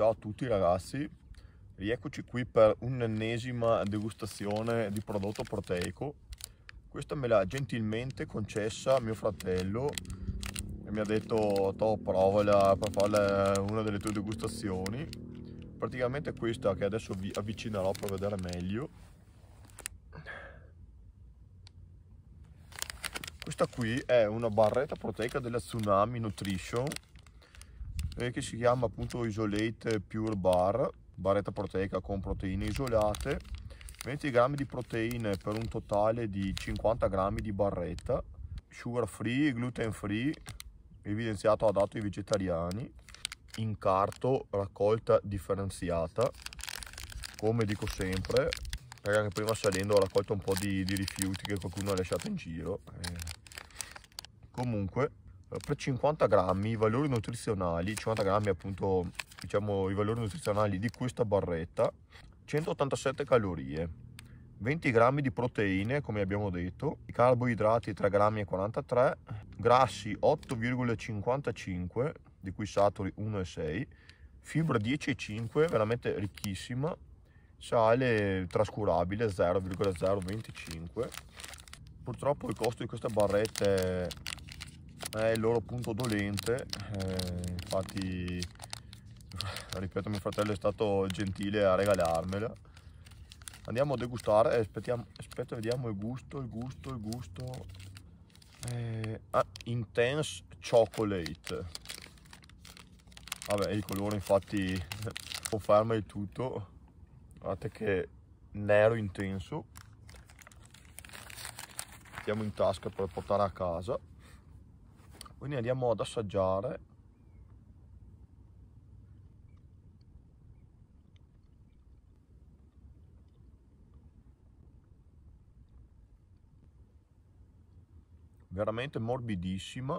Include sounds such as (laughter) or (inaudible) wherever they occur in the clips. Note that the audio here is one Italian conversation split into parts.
Ciao a tutti ragazzi, rieccoci qui per un'ennesima degustazione di prodotto proteico. Questa me l'ha gentilmente concessa mio fratello e mi ha detto to provala per fare una delle tue degustazioni. Praticamente questa che adesso vi avvicinerò per vedere meglio. Questa qui è una barretta proteica della Tsunami Nutrition eh, che si chiama appunto Isolate Pure Bar, barretta proteica con proteine isolate, 20 g di proteine per un totale di 50 g di barretta, sugar free, gluten free, evidenziato adatto ai vegetariani, in carto, raccolta differenziata, come dico sempre, perché anche prima salendo ho raccolto un po' di, di rifiuti che qualcuno ha lasciato in giro. Eh, comunque, per 50 grammi i valori nutrizionali 50 grammi appunto diciamo i valori nutrizionali di questa barretta 187 calorie 20 grammi di proteine come abbiamo detto carboidrati 3 grammi e 43 grassi 8,55 di cui saturi 1,6 fibra 10,5 veramente ricchissima sale trascurabile 0,025 purtroppo il costo di questa barretta è è il loro punto dolente, eh, infatti ripeto mio fratello è stato gentile a regalarmela. Andiamo a degustare, eh, aspettiamo, aspetta vediamo il gusto, il gusto, il gusto. Eh, ah, intense Chocolate. Vabbè il colore infatti conferma (laughs) il tutto, guardate che nero intenso. Mettiamo in tasca per portare a casa quindi andiamo ad assaggiare veramente morbidissima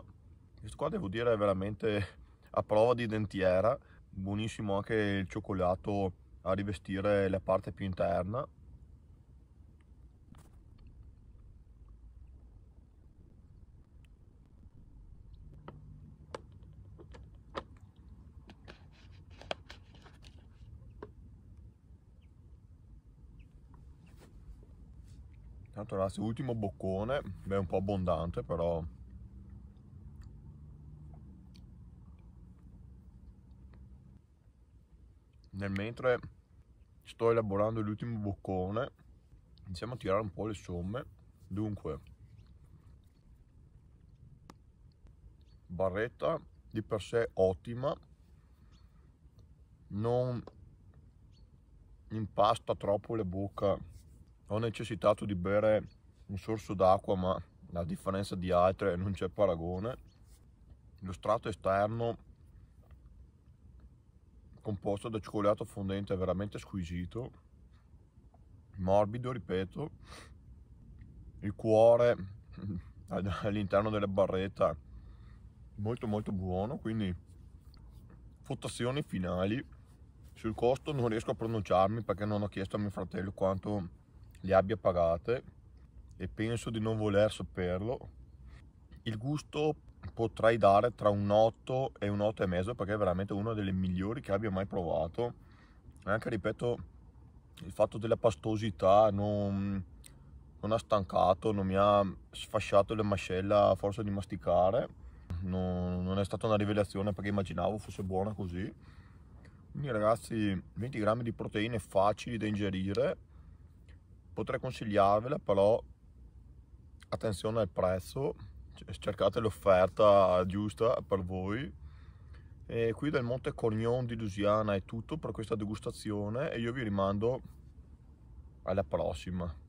questo qua devo dire è veramente a prova di dentiera buonissimo anche il cioccolato a rivestire la parte più interna Tanto ragazzi, ultimo boccone, beh un po' abbondante però... Nel mentre sto elaborando l'ultimo boccone, iniziamo a tirare un po' le somme. Dunque, barretta di per sé ottima, non impasta troppo la bocca ho necessitato di bere un sorso d'acqua, ma a differenza di altre non c'è paragone. Lo strato esterno composto da cioccolato fondente è veramente squisito, morbido, ripeto. Il cuore (laughs) all'interno della barretta molto molto buono, quindi votazioni finali. Sul costo non riesco a pronunciarmi perché non ho chiesto a mio fratello quanto le abbia pagate e penso di non voler saperlo. Il gusto potrei dare tra un 8 e un 8 e mezzo perché è veramente una delle migliori che abbia mai provato. anche ripeto il fatto della pastosità non, non ha stancato, non mi ha sfasciato le mascelle a forza di masticare. Non, non è stata una rivelazione perché immaginavo fosse buona così. Quindi ragazzi, 20 grammi di proteine facili da ingerire potrei consigliarvela, però attenzione al prezzo, cercate l'offerta giusta per voi. E qui del Monte Cornion di Lusiana è tutto per questa degustazione e io vi rimando alla prossima.